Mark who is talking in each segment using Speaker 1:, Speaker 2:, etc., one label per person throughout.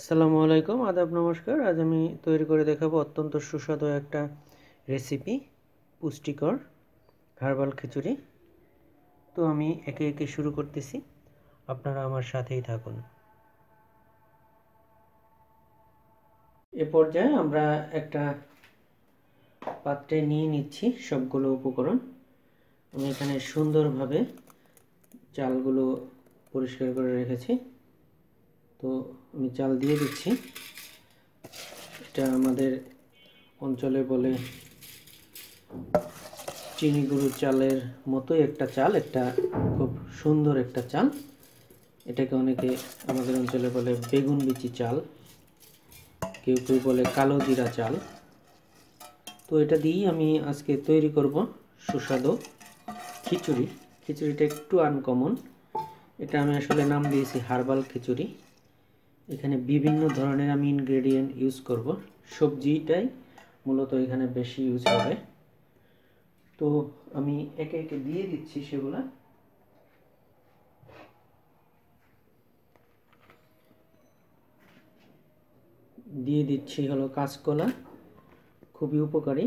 Speaker 1: আসসালামু আলাইকুম আদাব নমস্কার আজ আমি তৈরি করে দেখাবো অত্যন্ত সুস্বাদু একটা রেসিপি পুষ্টিকর হার্বাল খিচুড়ি তো আমি একে একে শুরু করতেছি আপনারা আমার সাথেই থাকুন এ পর্যায়ে আমরা একটা পাত্রে নিয়ে নিচ্ছি সবগুলো উপকরণ আমি এখানে সুন্দরভাবে চালগুলো পরিষ্কার করে রেখেছি তো আমি চাল দিয়ে দিচ্ছি এটা আমাদের অঞ্চলে বলে চিনি গুঁড়ো চালের মতোই একটা চাল একটা খুব সুন্দর একটা চাল এটাকে অনেকে আমাদের অঞ্চলে বলে বেগুন বিচি চাল কেউ কেউ বলে কালো জিরা চাল তো এটা দিয়েই আমি আজকে তৈরি করব সুস্বাদু খিচুড়ি খিচুড়িটা একটু আনকমন এটা আমি আসলে নাম দিয়েছি হার্বাল খিচুড়ি এখানে বিভিন্ন ধরনের আমি ইনগ্রেডিয়েন্ট ইউজ করব সবজিটাই মূলত এখানে বেশি ইউজ হবে তো আমি একে একে দিয়ে দিচ্ছি সেগুলা দিয়ে দিচ্ছি হলো কাঁচকলা খুবই উপকারী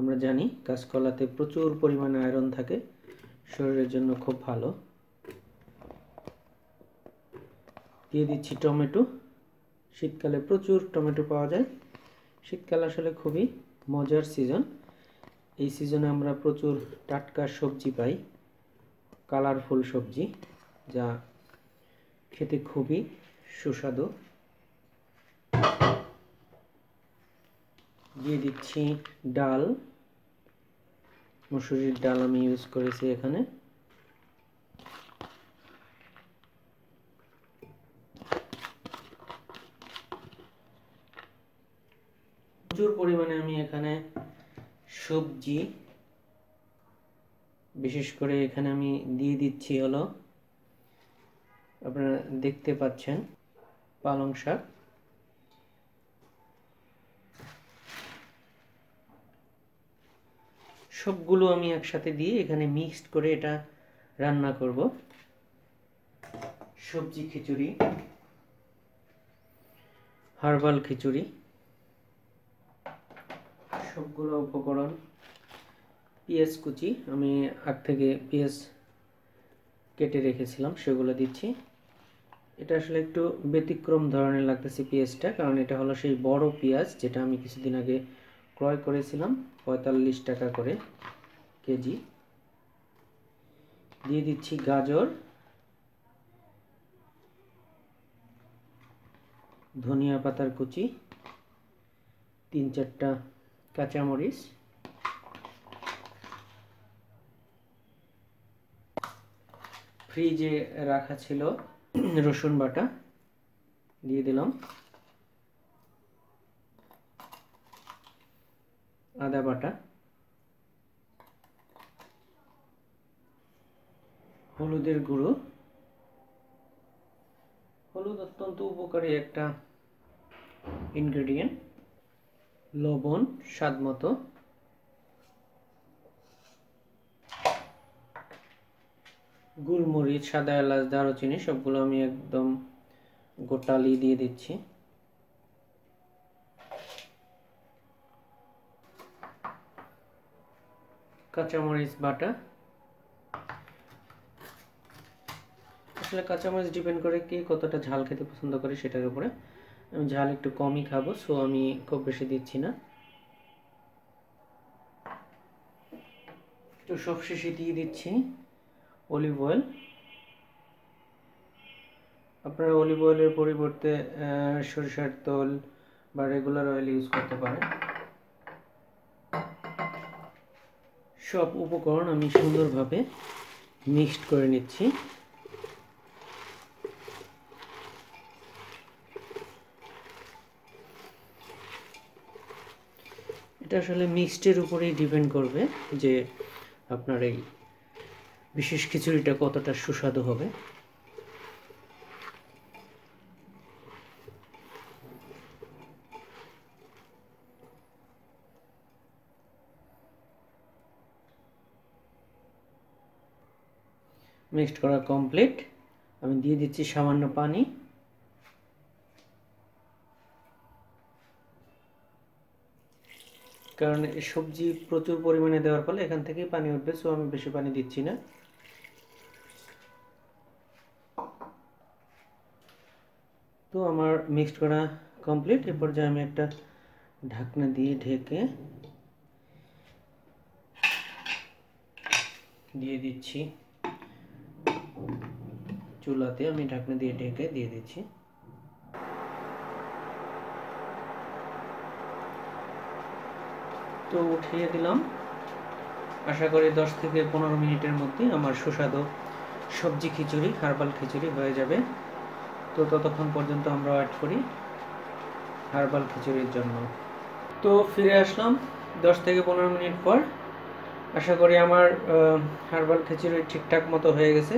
Speaker 1: আমরা জানি কাঁচকলাতে প্রচুর পরিমাণে আয়রন থাকে শরীরের জন্য খুব ভালো দিয়ে দিচ্ছি টমেটো শীতকালে প্রচুর টমেটো পাওয়া যায় শীতকাল আসলে খুবই মজার সিজন এই সিজনে আমরা প্রচুর টাটকা সবজি পাই কালারফুল সবজি যা খেতে খুবই সুস্বাদু দিয়ে দিচ্ছি ডাল মুসুরির ডাল আমি ইউজ করেছি এখানে প্রচুর পরিমাণে আমি এখানে সবজি বিশেষ করে এখানে আমি দিয়ে দিচ্ছি হলো আপনারা দেখতে পাচ্ছেন পালং শাক সবগুলো আমি একসাথে দিয়ে এখানে মিক্সড করে এটা রান্না করব সবজি খিচুড়ি হার্বাল খিচুড়ি সবগুলো উপকরণ পিএস কুচি আমি আগ থেকে পিএস কেটে রেখেছিলাম সেগুলো দিচ্ছি এটা আসলে একটু ব্যতিক্রম ধরনের লাগতেছে পিএসটা কারণ এটা হলো সেই বড় পিঁয়াজ যেটা আমি কিছুদিন আগে ক্রয় করেছিলাম পঁয়তাল্লিশ টাকা করে কেজি দিয়ে দিচ্ছি গাজর ধনিয়া পাতার কুচি তিন চারটা কাঁচামরিচ ফ্রিজে রাখা ছিল রসুন বাটা দিয়ে দিলাম আদা বাটা হলুদের গুঁড়ো হলুদ অত্যন্ত উপকারী একটা ইনগ্রেডিয়েন্ট লবণ স্বাদ মতো সাদা এলাচ দারুচিনি সবগুলো আমি একদম গোটালি দিয়ে দিচ্ছি কাঁচামরিচ বাটা আসলে কাঁচামরিচ ডিপেন্ড করে কে কতটা ঝাল খেতে পছন্দ করে সেটার উপরে ঝাল একটু কমই খাবো সো আমি খুব বেশি দিচ্ছি না তো সবশেষে দিয়ে দিচ্ছি অলিভ অয়েল আপনারা অলিভ অয়েলের পরিবর্তে সরিষার তল বা রেগুলার অয়েল ইউজ করতে পারেন সব উপকরণ আমি সুন্দরভাবে মিক্সড করে নিচ্ছি এটা আসলে মিক্সডের উপরেই ডিপেন্ড করবে যে আপনার এই বিশেষ খিচুড়িটা কতটা সুস্বাদু হবে মিক্সড করা কমপ্লিট আমি দিয়ে দিচ্ছি সামান্য পানি কারণ সবজি প্রচুর পরিমাণে দেওয়ার ফলে এখান থেকেই পানি উঠবে সো আমি বেশি পানি দিচ্ছি না তো আমার মিক্সড করা কমপ্লিট এরপর পর্যায়ে আমি একটা ঢাকনা দিয়ে ঢেকে দিয়ে দিচ্ছি চুলাতে আমি ঢাকনা দিয়ে ঢেকে দিয়ে দিচ্ছি তো উঠিয়ে দিলাম আশা করি দশ থেকে পনেরো মিনিটের মধ্যে আমার সুস্বাদু সবজি খিচুড়ি হার্বাল খিচুড়ি হয়ে যাবে তো ততক্ষণ পর্যন্ত আমরা ওয়েট করি হার্বাল খিচুড়ির জন্য তো ফিরে আসলাম দশ থেকে পনেরো মিনিট পর আশা করি আমার হার্বাল খিচুড়ি ঠিকঠাক মতো হয়ে গেছে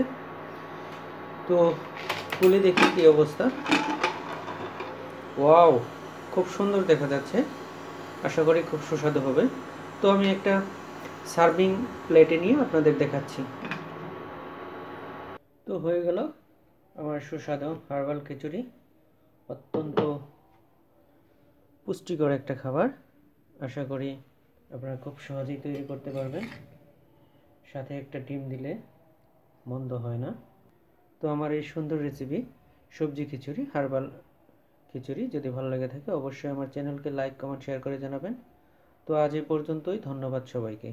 Speaker 1: তো খুলে দেখি কি অবস্থা ওয়াও খুব সুন্দর দেখা যাচ্ছে আশা করি খুব সুস্বাদু হবে তো আমি একটা সার্ভিং প্লেটে নিয়ে আপনাদের দেখাচ্ছি তো হয়ে গেল আমার সুস্বাদু হার্বাল খিচুড়ি অত্যন্ত পুষ্টিকর একটা খাবার আশা করি আপনারা খুব সহজেই তৈরি করতে পারবেন সাথে একটা ডিম দিলে মন্দ হয় না তো আমার এই সুন্দর রেসিপি সবজি খিচুড়ি হার্বাল খিচুড়ি যদি ভালো লেগে থাকে অবশ্যই আমার চ্যানেলকে লাইক কমেন্ট শেয়ার করে জানাবেন তো আজ এই পর্যন্তই ধন্যবাদ সবাইকে